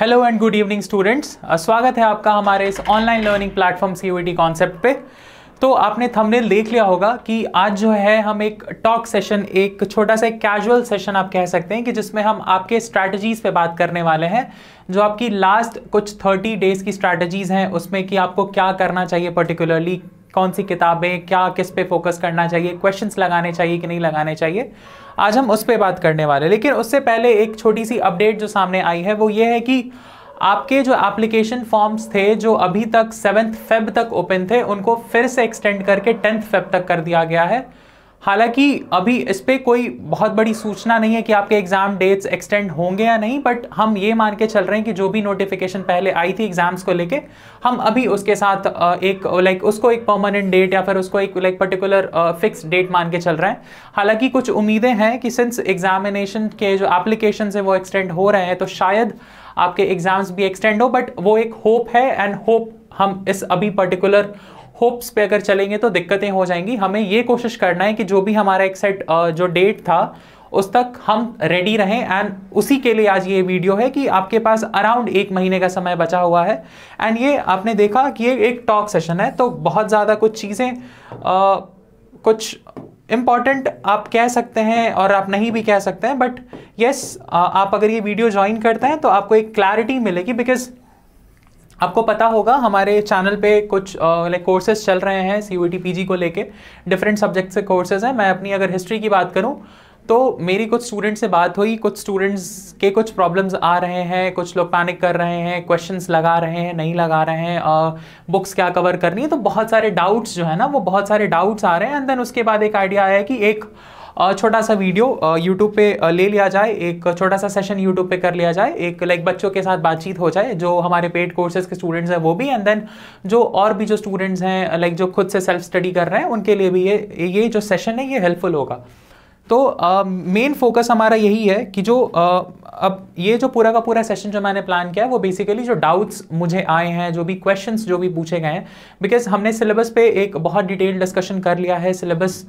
hello and good evening students स्वागत है आपका हमारे इस online learning platform C concept पे तो आपने थंबनेल देख लिया होगा कि आज जो है हम एक टॉक सेशन एक छोटा सा कैजुअल सेशन आप कह सकते हैं कि जिसमें हम आपके स्ट्रैटेजीज़ पे बात करने वाले हैं जो आपकी लास्ट कुछ थर्टी डेज़ की स्ट्रैटेजीज़ हैं उसमें कि आपको क्या करना चाहिए पर्टिकुलरली कौन सी किताबें क्या किस पे फोकस करना चाहिए क्वेश्चंस लगाने चाहिए कि नहीं लगाने चाहिए आज हम उस पर बात करने वाले लेकिन उससे पहले एक छोटी सी अपडेट जो सामने आई है वो ये है कि आपके जो एप्लीकेशन फॉर्म्स थे जो अभी तक सेवन्थ फेब तक ओपन थे उनको फिर से एक्सटेंड करके टेंथ फेब तक कर दिया गया है हालांकि अभी इस पर कोई बहुत बड़ी सूचना नहीं है कि आपके एग्ज़ाम डेट्स एक्सटेंड होंगे या नहीं बट हम ये मान के चल रहे हैं कि जो भी नोटिफिकेशन पहले आई थी एग्ज़ाम्स को लेके हम अभी उसके साथ एक लाइक उसको एक परमानेंट डेट या फिर उसको एक लाइक पर्टिकुलर फिक्स डेट मान के चल रहे हैं हालांकि कुछ उम्मीदें हैं कि सिंस एग्जामिनेशन के जो एप्लीकेशन है वो एक्सटेंड हो रहे हैं तो शायद आपके एग्ज़ाम्स भी एक्सटेंड हो बट वो एक होप है एंड होप हम इस अभी पर्टिकुलर होप्स पे अगर चलेंगे तो दिक्कतें हो जाएंगी हमें ये कोशिश करना है कि जो भी हमारा एक सेट जो डेट था उस तक हम रेडी रहें एंड उसी के लिए आज ये वीडियो है कि आपके पास अराउंड एक महीने का समय बचा हुआ है एंड ये आपने देखा कि ये एक टॉक सेशन है तो बहुत ज़्यादा कुछ चीज़ें कुछ इम्पॉर्टेंट आप कह सकते हैं और आप नहीं भी कह सकते हैं बट येस yes, आप अगर ये वीडियो ज्वाइन करते हैं तो आपको एक क्लैरिटी मिलेगी बिकॉज आपको पता होगा हमारे चैनल पे कुछ लाइक कोर्सेज चल रहे हैं सी यू टी को लेके डिफरेंट सब्जेक्ट से कोर्सेज हैं मैं अपनी अगर हिस्ट्री की बात करूँ तो मेरी कुछ स्टूडेंट से बात हुई कुछ स्टूडेंट्स के कुछ प्रॉब्लम्स आ रहे हैं कुछ लोग पैनिक कर रहे हैं क्वेश्चंस लगा रहे हैं नहीं लगा रहे हैं बुक्स क्या कवर करनी है तो बहुत सारे डाउट्स जो है ना वो बहुत सारे डाउट्स आ रहे हैं एंड देन उसके बाद एक आइडिया आया कि एक छोटा सा वीडियो यूट्यूब पे ले लिया जाए एक छोटा सा सेशन यूट्यूब पे कर लिया जाए एक लाइक बच्चों के साथ बातचीत हो जाए जो हमारे पेड कोर्सेज के स्टूडेंट्स हैं वो भी एंड देन जो और भी जो स्टूडेंट्स हैं लाइक जो खुद से सेल्फ स्टडी कर रहे हैं उनके लिए भी ये ये जो सेशन है ये हेल्पफुल होगा तो मेन uh, फोकस हमारा यही है कि जो uh, अब ये जो पूरा का पूरा सेशन जो मैंने प्लान किया है वो बेसिकली जो डाउट्स मुझे आए हैं जो भी क्वेश्चंस जो भी पूछे गए हैं बिकॉज हमने सिलेबस पे एक बहुत डिटेल डिस्कशन कर लिया है सिलेबस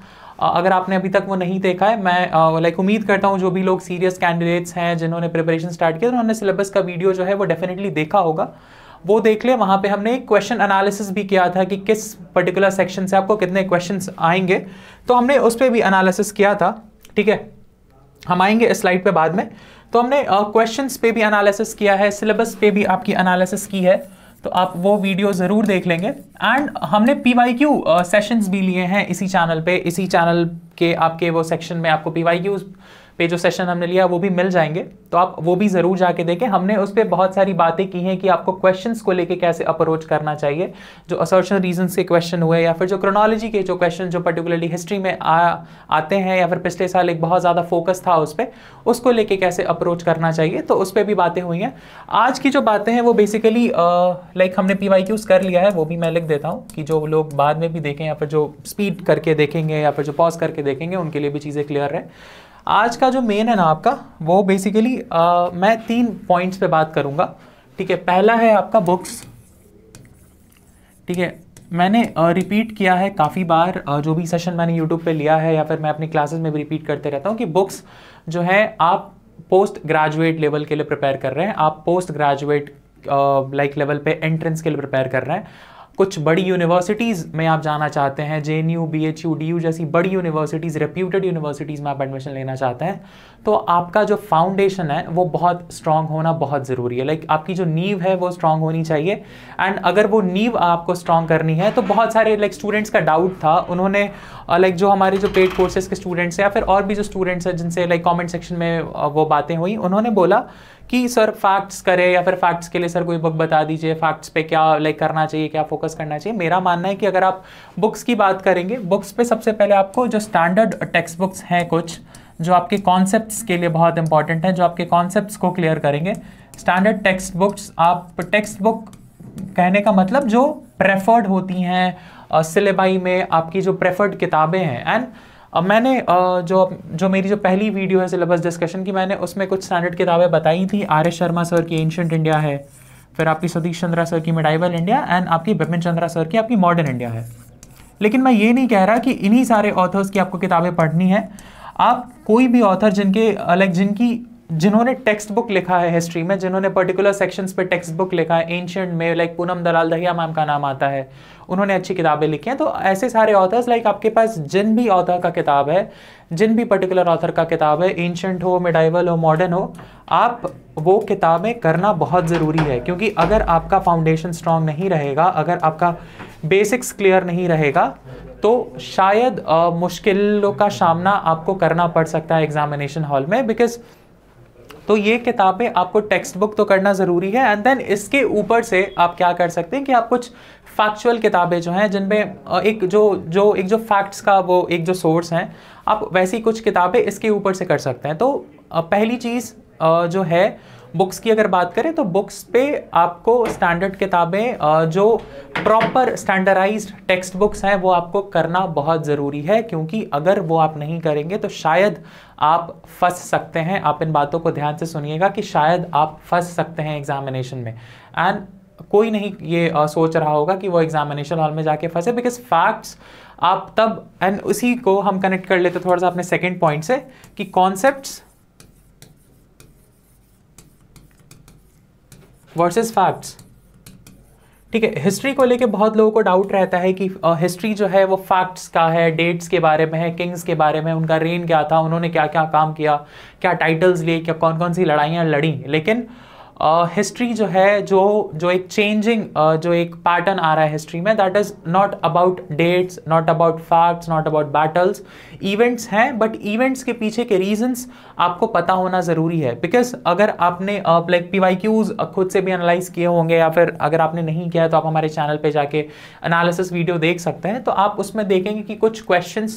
अगर आपने अभी तक वो नहीं देखा है मैं लाइक उम्मीद करता हूँ जो भी लोग सीरियस कैंडिडेट्स हैं जिन्होंने प्रिपरेशन स्टार्ट किया उन्होंने सिलेबस का वीडियो जो है वो डेफिनेटली देखा होगा वो देख ले वहाँ पे हमने एक क्वेश्चन एनालिसिस भी किया था कि किस पर्टिकुलर सेक्शन से आपको कितने क्वेश्चंस आएंगे तो हमने उस पर भी एनालिसिस किया था ठीक है हम आएंगे इस स्लाइड पे बाद में तो हमने क्वेश्चंस uh, पे भी एनालिसिस किया है सिलेबस पे भी आपकी एनालिसिस की है तो आप वो वीडियो ज़रूर देख लेंगे एंड हमने पी वाई क्यू सेशन्स भी लिए हैं इसी चैनल पे इसी चैनल के आपके वो सेक्शन में आपको पी वाई क्यू पे जो सेशन हमने लिया वो भी मिल जाएंगे तो आप वो भी ज़रूर जाके देखें हमने उस पर बहुत सारी बातें की हैं कि आपको क्वेश्चन को लेकर कैसे अप्रोच करना चाहिए जो असर्शन रीजन के क्वेश्चन हुए या फिर जो क्रोनोलॉजी के जो क्वेश्चन जो पर्टिकुलरली हिस्ट्री में आ आते हैं या फिर पिछले साल एक बहुत ज़्यादा फोकस था उस पर उसको लेके कैसे अप्रोच करना चाहिए तो उस पर भी बातें हुई हैं आज की जो बातें हैं वो बेसिकली लाइक हमने पी वाई क्यूज़ कर लिया है वो भी मैं लिख देता हूँ कि जो लोग बाद में भी देखें या फिर जो स्पीड करके देखेंगे या फिर जो पॉज करके देखेंगे उनके लिए भी चीज़ें क्लियर है आज का जो मेन है ना आपका वो बेसिकली आ, मैं तीन पॉइंट्स पे बात करूंगा ठीक है पहला है आपका बुक्स ठीक है मैंने रिपीट किया है काफ़ी बार जो भी सेशन मैंने यूट्यूब पे लिया है या फिर मैं अपनी क्लासेस में भी रिपीट करते रहता हूँ कि बुक्स जो है आप पोस्ट ग्रेजुएट लेवल के लिए प्रिपेयर कर रहे हैं आप पोस्ट ग्रेजुएट लाइक लेवल पे एंट्रेंस के लिए प्रिपेयर कर रहे हैं कुछ बड़ी यूनिवर्सिटीज़ में आप जाना चाहते हैं J N U B H U D U जैसी बड़ी यूनिवर्सिटीज़ रेप्यूटेड यूनिवर्सिटीज़ में आप एडमिशन लेना चाहते हैं तो आपका जो फाउंडेशन है वो बहुत स्ट्रांग होना बहुत ज़रूरी है लाइक आपकी जो नींव है वो स्ट्रांग होनी चाहिए एंड अगर वो नींव आपको स्ट्रांग करनी है तो बहुत सारे लाइक स्टूडेंट्स का डाउट था उन्होंने लाइक uh, जो हमारे जो पेड कोर्सेज के स्टूडेंट्स हैं या फिर और भी जो स्टूडेंट्स हैं जिनसे लाइक कॉमेंट सेक्शन में uh, वो बातें हुई उन्होंने बोला कि सर फैक्ट्स करें या फिर फैक्ट्स के लिए सर कोई बुक बता दीजिए फैक्ट्स पे क्या लाइक करना चाहिए क्या फोकस करना चाहिए मेरा मानना है कि अगर आप बुक्स की बात करेंगे बुक्स पे सबसे पहले आपको जो स्टैंडर्ड टेक्स्ट बुक्स हैं कुछ जो आपके कॉन्सेप्ट्स के लिए बहुत इंपॉर्टेंट हैं जो आपके कॉन्सेप्ट्स को क्लियर करेंगे स्टैंडर्ड टेक्स्ट बुक्स आप टेक्स्ट बुक कहने का मतलब जो प्रेफर्ड होती हैं सिलेबाई में आपकी जो प्रेफर्ड किताबें हैं एंड अब मैंने जो जो मेरी जो पहली वीडियो है सिलेबस डिस्कशन की मैंने उसमें कुछ स्टैंडर्ड किताबें बताई थी आर एस शर्मा सर की एंशंट इंडिया है फिर आपकी सतीश चंद्रा सर की मिडाइवल इंडिया एंड आपकी बिपिन चंद्रा सर की आपकी मॉडर्न इंडिया है लेकिन मैं ये नहीं कह रहा कि इन्हीं सारे ऑथर्स की आपको किताबें पढ़नी है आप कोई भी ऑथर जिनके अलग जिनकी जिन्होंने टेक्स्ट बुक लिखा है हिस्ट्री में जिन्होंने पर्टिकुलर सेक्शंस पे टेक्स्ट बुक लिखा है एंशियंट में लाइक पूनम दलाल दहिया मैम का नाम आता है उन्होंने अच्छी किताबें लिखी हैं तो ऐसे सारे ऑथर्स लाइक आपके पास जिन भी ऑथर का किताब है जिन भी पर्टिकुलर ऑथर का किताब है एंशंट हो मिडाइवल हो मॉडर्न हो आप वो किताबें करना बहुत ज़रूरी है क्योंकि अगर आपका फाउंडेशन स्ट्रांग नहीं रहेगा अगर आपका बेसिक्स क्लियर नहीं रहेगा तो शायद मुश्किलों का सामना आपको करना पड़ सकता है एग्जामिनेशन हॉल में बिकॉज़ तो ये किताबें आपको टेक्स्ट बुक तो करना ज़रूरी है एंड देन इसके ऊपर से आप क्या कर सकते हैं कि आप कुछ फैक्चुअल किताबें जो हैं जिनमें एक जो जो एक जो फैक्ट्स का वो एक जो सोर्स हैं आप वैसी कुछ किताबें इसके ऊपर से कर सकते हैं तो पहली चीज़ जो है बुक्स की अगर बात करें तो बुक्स पे आपको स्टैंडर्ड किताबें जो प्रॉपर स्टैंडर्डाइज्ड टेक्स्ट बुक्स हैं वो आपको करना बहुत ज़रूरी है क्योंकि अगर वो आप नहीं करेंगे तो शायद आप फंस सकते हैं आप इन बातों को ध्यान से सुनिएगा कि शायद आप फंस सकते हैं एग्जामिनेशन में एंड कोई नहीं ये आ, सोच रहा होगा कि वो एग्जामिनेशन हॉल में जाके फंसे बिकॉज फैक्ट्स आप तब एंड उसी को हम कनेक्ट कर लेते थोड़ा सा अपने सेकेंड पॉइंट से कि कॉन्सेप्ट वर्सेस फैक्ट्स ठीक है हिस्ट्री को लेके बहुत लोगों को डाउट रहता है कि हिस्ट्री जो है वो फैक्ट्स का है डेट्स के बारे में है किंग्स के बारे में उनका रेन क्या था उन्होंने क्या क्या काम किया क्या टाइटल्स लिए क्या कौन कौन सी लड़ाइयाँ लड़ी लेकिन हिस्ट्री जो है जो जो एक चेंजिंग जो एक पैटर्न आ रहा है हिस्ट्री में that is not about dates not about facts not about battles events हैं बट इवेंट्स के पीछे के रीजंस आपको पता होना ज़रूरी है बिकॉज अगर आपने लाइक पी वाई क्यूज खुद से भी एनालाइज किए होंगे या फिर अगर आपने नहीं किया है तो आप हमारे चैनल पर जाके एनालिसिस वीडियो देख सकते हैं तो आप उसमें देखेंगे कि कुछ क्वेश्चन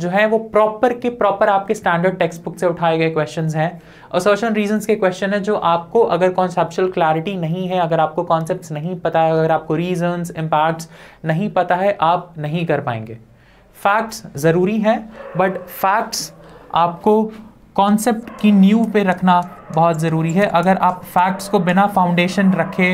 जो है वो प्रॉपर के प्रॉपर आपके स्टैंडर्ड टेक्सट बुक से उठाए गए क्वेश्चन हैं असर्शन रीजन के क्वेश्चन है जो आपको अगर कौन कॉन्सेप्चुअल क्लैरिटी नहीं है अगर आपको कॉन्सेप्ट नहीं पता है अगर आपको रीजन इम्पैक्ट्स नहीं पता है आप नहीं कर पाएंगे फैक्ट्स ज़रूरी हैं बट फैक्ट्स आपको कॉन्सेप्ट की न्यू पे रखना बहुत ज़रूरी है अगर आप फैक्ट्स को बिना फाउंडेशन रखे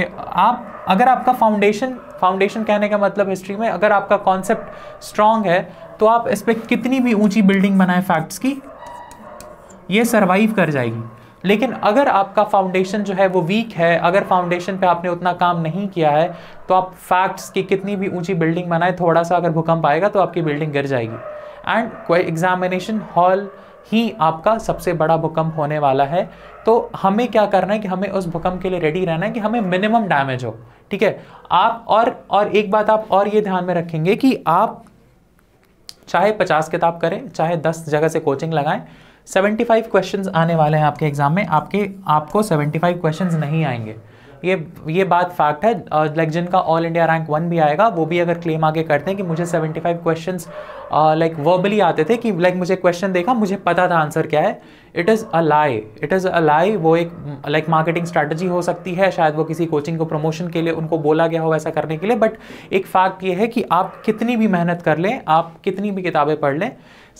आप अगर आपका फाउंडेशन फाउंडेशन कहने का मतलब हिस्ट्री में अगर आपका कॉन्सेप्ट स्ट्रांग है तो आप इस पर कितनी भी ऊंची बिल्डिंग बनाए फैक्ट्स की ये सरवाइव कर जाएगी लेकिन अगर आपका फाउंडेशन जो है वो वीक है अगर फाउंडेशन पे आपने उतना काम नहीं किया है तो आप फैक्ट्स की कितनी भी ऊंची बिल्डिंग बनाए थोड़ा सा अगर भूकंप आएगा तो आपकी बिल्डिंग गिर जाएगी एंड कोई एग्जामिनेशन हॉल ही आपका सबसे बड़ा भूकंप होने वाला है तो हमें क्या करना है कि हमें उस भूकंप के लिए रेडी रहना है कि हमें मिनिमम डैमेज हो ठीक है आप और और एक बात आप और ये ध्यान में रखेंगे कि आप चाहे पचास किताब करें चाहे दस जगह से कोचिंग लगाएं 75 क्वेश्चंस आने वाले हैं आपके एग्ज़ाम में आपके आपको 75 क्वेश्चंस नहीं आएंगे ये ये बात फैक्ट है लाइक जिनका ऑल इंडिया रैंक वन भी आएगा वो भी अगर क्लेम आगे करते हैं कि मुझे 75 क्वेश्चन लाइक वर्बली आते थे कि लाइक like, मुझे क्वेश्चन देखा मुझे पता था आंसर क्या है it is a lie it is a lie वो एक लाइक मार्केटिंग स्ट्रैटेजी हो सकती है शायद वो किसी कोचिंग को प्रमोशन के लिए उनको बोला गया हो ऐसा करने के लिए बट एक फैक्ट ये है कि आप कितनी भी मेहनत कर लें आप कितनी भी किताबें पढ़ लें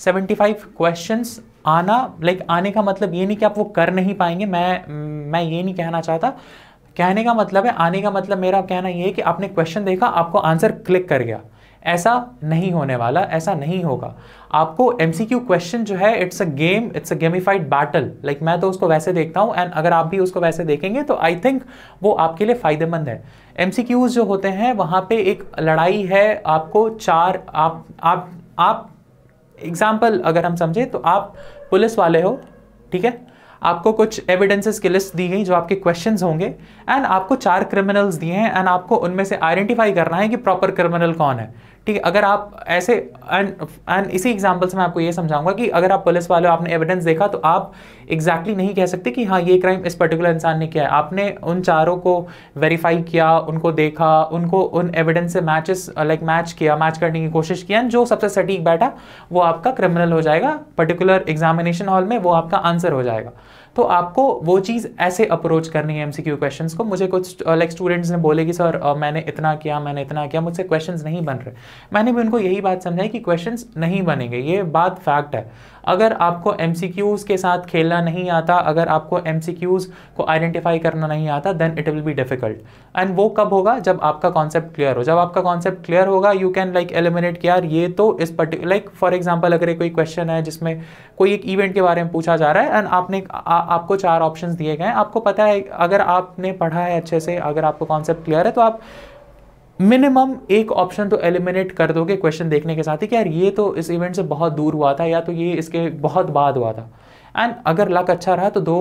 सेवेंटी फाइव क्वेश्चन आना लाइक आने का मतलब ये नहीं कि आप वो कर नहीं पाएंगे मैं मैं ये नहीं कहना चाहता कहने का मतलब है आने का मतलब मेरा कहना ये है कि आपने क्वेश्चन देखा आपको आंसर क्लिक कर गया ऐसा नहीं होने वाला ऐसा नहीं होगा आपको एम क्वेश्चन जो है it's a game it's a gamified battle like मैं तो उसको वैसे देखता हूँ एंड अगर आप भी उसको वैसे देखेंगे तो आई थिंक वो आपके लिए फ़ायदेमंद है एम जो होते हैं वहाँ पे एक लड़ाई है आपको चार आप आप आप एग्जाम्पल अगर हम समझें तो आप पुलिस वाले हो ठीक है आपको कुछ एविडेंसेस की लिस्ट दी गई जो आपके क्वेश्चंस होंगे एंड आपको चार क्रिमिनल्स दिए हैं एंड आपको उनमें से आइडेंटिफाई करना है कि प्रॉपर क्रिमिनल कौन है ठीक है अगर आप ऐसे एंड इसी एग्जाम्पल से मैं आपको ये समझाऊंगा कि अगर आप पुलिस वाले आपने एविडेंस देखा तो आप एग्जैक्टली exactly नहीं कह सकते कि हाँ ये क्राइम इस पर्टिकुलर इंसान ने किया है आपने उन चारों को वेरीफाई किया उनको देखा उनको उन एविडेंस से मैचेस लाइक मैच किया मैच करने की कोशिश किया जो सबसे सटीक बैठा वो आपका क्रिमिनल हो जाएगा पर्टिकुलर एग्जामिनेशन हॉल में वो आपका आंसर हो जाएगा तो आपको वो चीज़ ऐसे अप्रोच करनी है एमसीक्यू क्वेश्चंस को मुझे कुछ लाइक स्टूडेंट्स ने बोले कि सर मैंने इतना किया मैंने इतना किया मुझसे क्वेश्चंस नहीं बन रहे मैंने भी उनको यही बात समझाई कि क्वेश्चंस नहीं बनेंगे ये बात फैक्ट है अगर आपको एम के साथ खेलना नहीं आता अगर आपको एम को आइडेंटिफाई करना नहीं आता then it will be difficult and वो कब होगा जब आपका कॉन्सेप्ट क्लियर हो जब आपका कॉन्सेप्ट क्लियर होगा यू कैन लाइक एलिमिनेट कि यार ये तो इस पर्टिकुलर लाइक फॉर एग्जाम्पल अगर कोई क्वेश्चन है जिसमें कोई एक इवेंट के बारे में पूछा जा रहा है एंड आपने आ, आपको चार ऑप्शन दिए गए हैं आपको पता है अगर आपने पढ़ा है अच्छे से अगर आपको कॉन्सेप्ट क्लियर है तो आप मिनिमम एक ऑप्शन तो एलिमिनेट कर दोगे क्वेश्चन देखने के साथ ही कि यार ये तो इस इवेंट से बहुत दूर हुआ था या तो ये इसके बहुत बाद हुआ था एंड अगर लक अच्छा रहा तो दो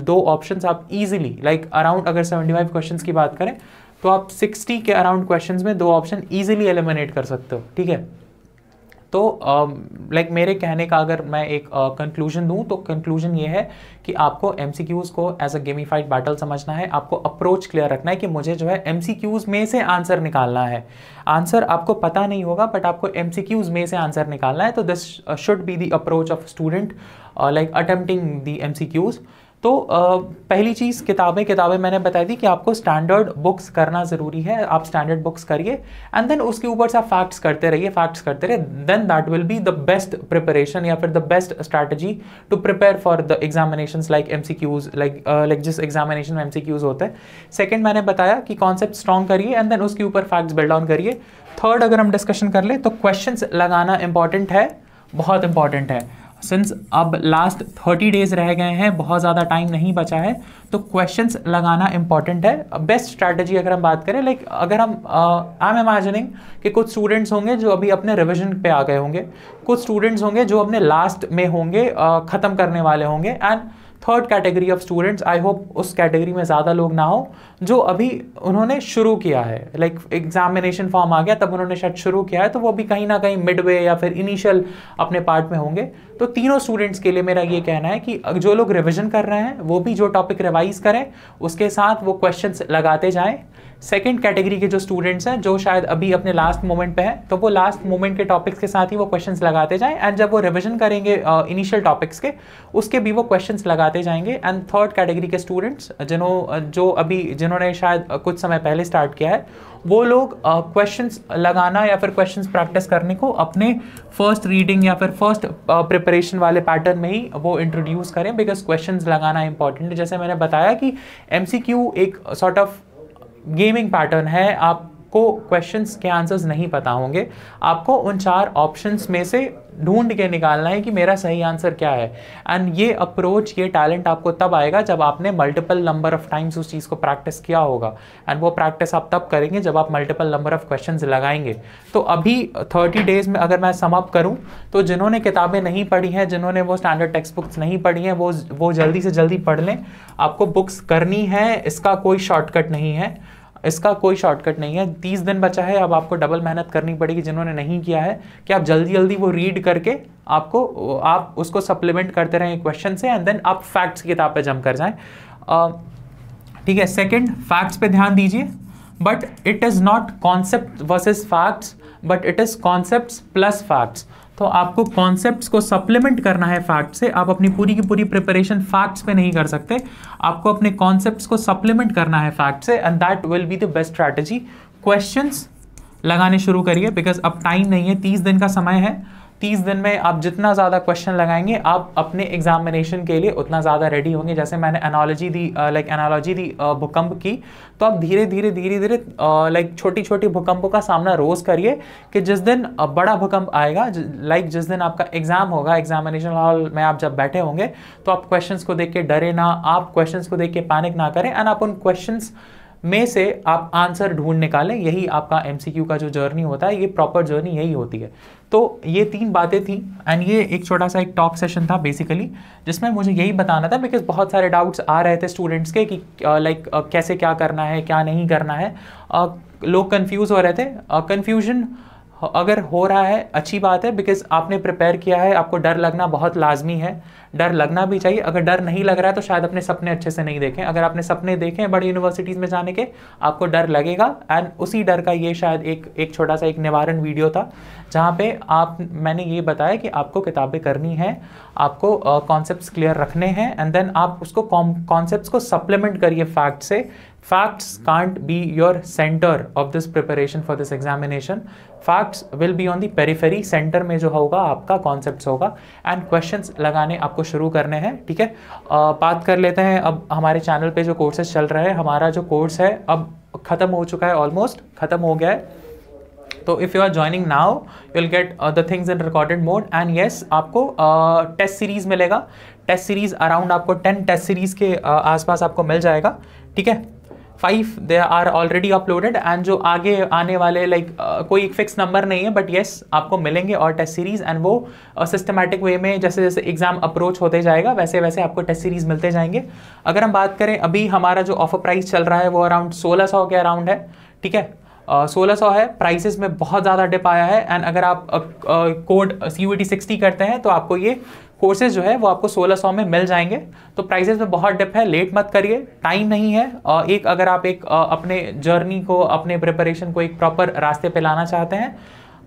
दो ऑप्शंस आप इजीली लाइक अराउंड अगर 75 क्वेश्चंस की बात करें तो आप 60 के अराउंड क्वेश्चंस में दो ऑप्शन इजीली एलिमिनेट कर सकते हो ठीक है तो लाइक um, मेरे कहने का अगर मैं एक कंक्लूजन uh, दूं तो कंक्लूजन ये है कि आपको एम को एज अ गेमीफाइड बैटल समझना है आपको अप्रोच क्लियर रखना है कि मुझे जो है एम में से आंसर निकालना है आंसर आपको पता नहीं होगा बट आपको एम में से आंसर निकालना है तो this should be the approach of student like attempting the M तो पहली चीज़ किताबें किताबें मैंने बताई थी कि आपको स्टैंडर्ड बुक्स करना ज़रूरी है आप स्टैंडर्ड बुक्स करिए एंड देन उसके ऊपर से आप फैक्ट्स करते रहिए फैक्ट्स करते रहिए then that will be the best preparation या फिर the best strategy to prepare for the examination like M C Qs like like जिस एग्जामिनेशन में एम सी क्यूज होते हैं सेकेंड मैंने बताया कि कॉन्सेप्ट स्ट्रॉन्ग करिए एंड देन उसके ऊपर फैक्ट्स बिल्ड ऑन करिए थर्ड अगर हम डिस्कशन कर लें तो क्वेश्चन लगाना इंपॉर्टेंट है बहुत इंपॉर्टेंट है सिंस अब लास्ट थर्टी डेज रह गए हैं बहुत ज़्यादा टाइम नहीं बचा है तो क्वेश्चंस लगाना इंपॉर्टेंट है बेस्ट स्ट्रैटेजी अगर हम बात करें लाइक like, अगर हम आई एम इमेजिनिंग कि कुछ स्टूडेंट्स होंगे जो अभी अपने रिविजन पे आ गए होंगे कुछ स्टूडेंट्स होंगे जो अपने लास्ट में होंगे uh, ख़त्म करने वाले होंगे and third category of students I hope उस कैटेगरी में ज़्यादा लोग ना हो जो अभी उन्होंने शुरू किया है लाइक एग्जामिनेशन फॉर्म आ गया तब उन्होंने शायद शुरू किया है तो वो अभी कहीं ना कहीं मिडवे या फिर इनिशियल अपने पार्ट में होंगे तो तीनों स्टूडेंट्स के लिए मेरा ये कहना है कि जो लोग रिविजन कर रहे हैं वो भी जो टॉपिक रिवाइज करें उसके साथ वो क्वेश्चन लगाते जाएँ सेकेंड कैटेगरी के जो स्टूडेंट्स हैं जो शायद अभी अपने लास्ट मोमेंट पे हैं तो वो लास्ट मोमेंट के टॉपिक्स के साथ ही वो क्वेश्चंस लगाते जाएं एंड जब वो रिवीजन करेंगे इनिशियल uh, टॉपिक्स के उसके भी वो क्वेश्चंस लगाते जाएंगे एंड थर्ड कैटेगरी के स्टूडेंट्स जिन्हों जो अभी जिन्होंने शायद कुछ समय पहले स्टार्ट किया है वो लोग क्वेश्चन uh, लगाना या फिर क्वेश्चन प्रैक्टिस करने को अपने फर्स्ट रीडिंग या फिर फर्स्ट प्रिपरेशन वाले पैटर्न में ही वो इंट्रोड्यूस करें बिकॉज क्वेश्चन लगाना इंपॉर्टेंट है जैसे मैंने बताया कि एम एक सॉर्ट ऑफ गेमिंग पैटर्न है आप आपको क्वेश्चंस के आंसर्स नहीं पता होंगे आपको उन चार ऑप्शंस में से ढूंढ के निकालना है कि मेरा सही आंसर क्या है एंड ये अप्रोच ये टैलेंट आपको तब आएगा जब आपने मल्टीपल नंबर ऑफ टाइम्स उस चीज़ को प्रैक्टिस किया होगा एंड वो प्रैक्टिस आप तब करेंगे जब आप मल्टीपल नंबर ऑफ क्वेश्चंस लगाएंगे तो अभी थर्टी डेज में अगर मैं समअप करूँ तो जिन्होंने किताबें नहीं पढ़ी हैं जिन्होंने वो स्टैंडर्ड टेक्स्ट बुक्स नहीं पढ़ी हैं वो वो जल्दी से जल्दी पढ़ लें आपको बुक्स करनी है इसका कोई शॉर्टकट नहीं है इसका कोई शॉर्टकट नहीं है तीस दिन बचा है अब आपको डबल मेहनत करनी पड़ेगी जिन्होंने नहीं किया है कि आप जल्दी जल्दी वो रीड करके आपको आप उसको सप्लीमेंट करते रहें क्वेश्चन से एंड देन आप फैक्ट्स की किताब पर जम कर जाएँ ठीक है सेकेंड फैक्ट्स पे ध्यान दीजिए but it is not concept versus facts but it is concept plus facts तो आपको कॉन्सेप्ट को सप्लीमेंट करना है फैक्ट से आप अपनी पूरी की पूरी प्रिपरेशन फैक्ट्स पे नहीं कर सकते आपको अपने कॉन्सेप्ट को सप्लीमेंट करना है फैक्ट से and that will be the best strategy question लगाने शुरू करिए बिकॉज अब टाइम नहीं है तीस दिन का समय है तीस दिन में आप जितना ज़्यादा क्वेश्चन लगाएंगे आप अपने एग्जामिनेशन के लिए उतना ज़्यादा रेडी होंगे जैसे मैंने एनोलॉजी दी लाइक एनोलॉजी दी भूकंप की तो आप धीरे धीरे धीरे धीरे लाइक छोटी छोटी भूकंपों का सामना रोज़ करिए कि जिस दिन बड़ा भूकंप आएगा लाइक जिस दिन आपका एग्ज़ाम होगा एग्जामिनेशन हॉल में आप जब बैठे होंगे तो आप क्वेश्चन को देख के डरे ना आप क्वेश्चन को देख के पैनिक ना करें एंड आप उन क्वेश्चन में से आप आंसर ढूंढ निकालें यही आपका एमसीक्यू का जो जर्नी होता है ये प्रॉपर जर्नी यही होती है तो ये तीन बातें थी एंड ये एक छोटा सा एक टॉक सेशन था बेसिकली जिसमें मुझे यही बताना था बिकॉज बहुत सारे डाउट्स आ रहे थे स्टूडेंट्स के कि लाइक uh, uh, कैसे क्या करना है क्या नहीं करना है आ, uh, लोग कन्फ्यूज़ हो रहे थे कन्फ्यूजन अगर हो रहा है अच्छी बात है बिकॉज आपने प्रिपेयर किया है आपको डर लगना बहुत लाजमी है डर लगना भी चाहिए अगर डर नहीं लग रहा है तो शायद अपने सपने अच्छे से नहीं देखें अगर आपने सपने देखे हैं बड़ी यूनिवर्सिटीज़ में जाने के आपको डर लगेगा एंड उसी डर का ये शायद एक एक छोटा सा एक निवारण वीडियो था जहाँ पे आप मैंने ये बताया कि आपको किताबें करनी हैं आपको कॉन्सेप्ट्स uh, क्लियर रखने हैं एंड देन आप उसको कॉन्सेप्ट्स को सप्लीमेंट करिए फैक्ट से facts can't be your centre of this preparation for this examination facts will be on the periphery centre में जो होगा आपका कॉन्सेप्ट होगा एंड क्वेश्चन लगाने आपको शुरू करने हैं ठीक है आ, बात कर लेते हैं अब हमारे चैनल पे जो कोर्सेज चल रहे हैं हमारा जो कोर्स है अब ख़त्म हो चुका है ऑलमोस्ट ख़त्म हो गया है तो if you are joining now will get the things in recorded mode and yes आपको टेस्ट uh, सीरीज़ मिलेगा टेस्ट सीरीज़ अराउंड आपको टेन टेस्ट सीरीज़ के uh, आसपास आपको मिल जाएगा ठीक है five they are already uploaded and जो आगे आने वाले लाइक like, uh, कोई फिक्स नंबर नहीं है बट येस yes, आपको मिलेंगे और टेस्ट सीरीज एंड वो सिस्टमेटिक uh, वे में जैसे जैसे एग्जाम अप्रोच होते जाएगा वैसे वैसे आपको टेस्ट सीरीज मिलते जाएंगे अगर हम बात करें अभी हमारा जो ऑफर प्राइस चल रहा है वो अराउंड सोलह सौ के अराउंड है ठीक है सोलह uh, सौ है प्राइसेस में बहुत ज़्यादा डिप आया है एंड अगर आप code C U T sixty करते हैं तो आपको ये कोर्सेज जो है वो आपको 1600 में मिल जाएंगे तो प्राइसेज में बहुत डिप है लेट मत करिए टाइम नहीं है एक अगर आप एक अपने जर्नी को अपने प्रिपरेशन को एक प्रॉपर रास्ते पे लाना चाहते हैं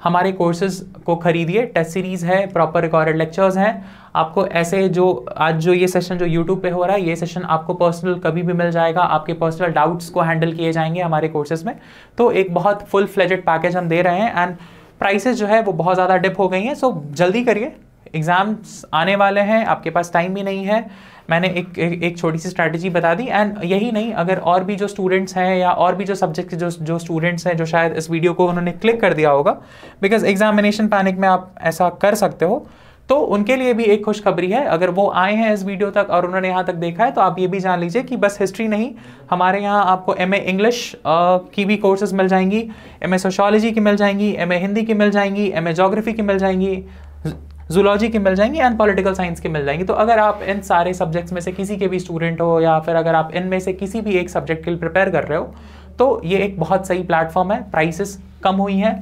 हमारे कोर्सेज को खरीदिए टेस्ट सीरीज़ है प्रॉपर रिकॉर्डेड लेक्चर्स हैं आपको ऐसे जो आज जो ये सेशन जो यूट्यूब पे हो रहा है ये सेशन आपको पर्सनल कभी भी मिल जाएगा आपके पर्सनल डाउट्स को हैंडल किए जाएंगे हमारे कोर्सेज में तो एक बहुत फुल फ्लेजेड पैकेज हम दे रहे हैं एंड प्राइसेज जो है वो बहुत ज़्यादा डिप हो गई हैं सो जल्दी करिए एग्ज़ाम्स आने वाले हैं आपके पास टाइम भी नहीं है मैंने एक एक, एक छोटी सी स्ट्रैटेजी बता दी एंड यही नहीं अगर और भी जो स्टूडेंट्स हैं या और भी जो सब्जेक्ट जो जो स्टूडेंट्स हैं जो शायद इस वीडियो को उन्होंने क्लिक कर दिया होगा बिकॉज एग्जामिनेशन पैनिक में आप ऐसा कर सकते हो तो उनके लिए भी एक खुशखबरी है अगर वो आए हैं इस वीडियो तक और उन्होंने यहाँ तक देखा है तो आप ये भी जान लीजिए कि बस हिस्ट्री नहीं हमारे यहाँ आपको एम इंग्लिश की भी कोर्सेज मिल जाएंगी एम ए सोशोलॉजी की मिल जाएंगी एम हिंदी की मिल जाएंगी एम ए जोग्राफी की मिल जाएंगी जूलॉजी के मिल जाएंगी एंड पॉलिटिकल साइंस के मिल जाएंगी तो अगर आप इन सारे सब्जेक्ट्स में से किसी के भी स्टूडेंट हो या फिर अगर आप इनमें से किसी भी एक सब्जेक्ट के लिए प्रिपेयर कर रहे हो तो ये एक बहुत सही प्लेटफॉर्म है प्राइसेस कम हुई हैं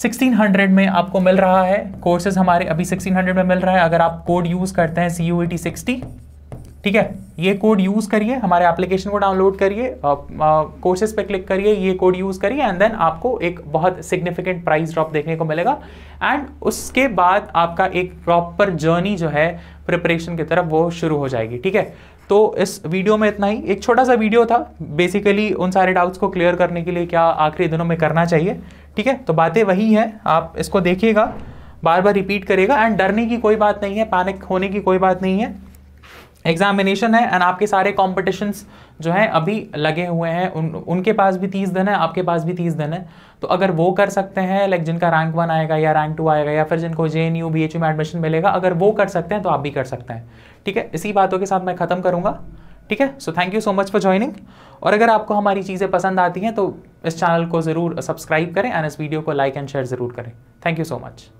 1600 में आपको मिल रहा है कोर्सेज हमारे अभी 1600 में मिल रहा है अगर आप कोड यूज़ करते हैं C U E T sixty ठीक है ये कोड यूज़ करिए हमारे एप्लीकेशन को डाउनलोड करिए कोर्सेज पे क्लिक करिए ये कोड यूज़ करिए एंड देन आपको एक बहुत सिग्निफिकेंट प्राइस ड्रॉप देखने को मिलेगा एंड उसके बाद आपका एक प्रॉपर जर्नी जो है प्रिपरेशन की तरफ वो शुरू हो जाएगी ठीक है तो इस वीडियो में इतना ही एक छोटा सा वीडियो था बेसिकली उन सारे डाउट्स को क्लियर करने के लिए क्या आखिरी दिनों में करना चाहिए ठीक है तो बातें वही हैं आप इसको देखिएगा बार बार रिपीट करेगा एंड डरने की कोई बात नहीं है पैनिक होने की कोई बात नहीं है एग्जामिनेशन है एंड आपके सारे कॉम्पिटिशन्स जो हैं अभी लगे हुए हैं उन उनके पास भी तीस दिन है आपके पास भी तीस दिन है तो अगर वो कर सकते हैं लाइक जिनका रैंक वन आएगा या रैंक टू आएगा या फिर जिनको J N U B H U में एडमिशन मिलेगा अगर वो कर सकते हैं तो आप भी कर सकते हैं ठीक है इसी बातों के साथ मैं ख़त्म करूँगा ठीक है so thank you so much for joining और अगर आपको हमारी चीज़ें पसंद आती हैं तो इस चैनल को ज़रूर सब्सक्राइब करें एंड इस वीडियो को लाइक एंड शेयर ज़रूर करें थैंक यू सो मच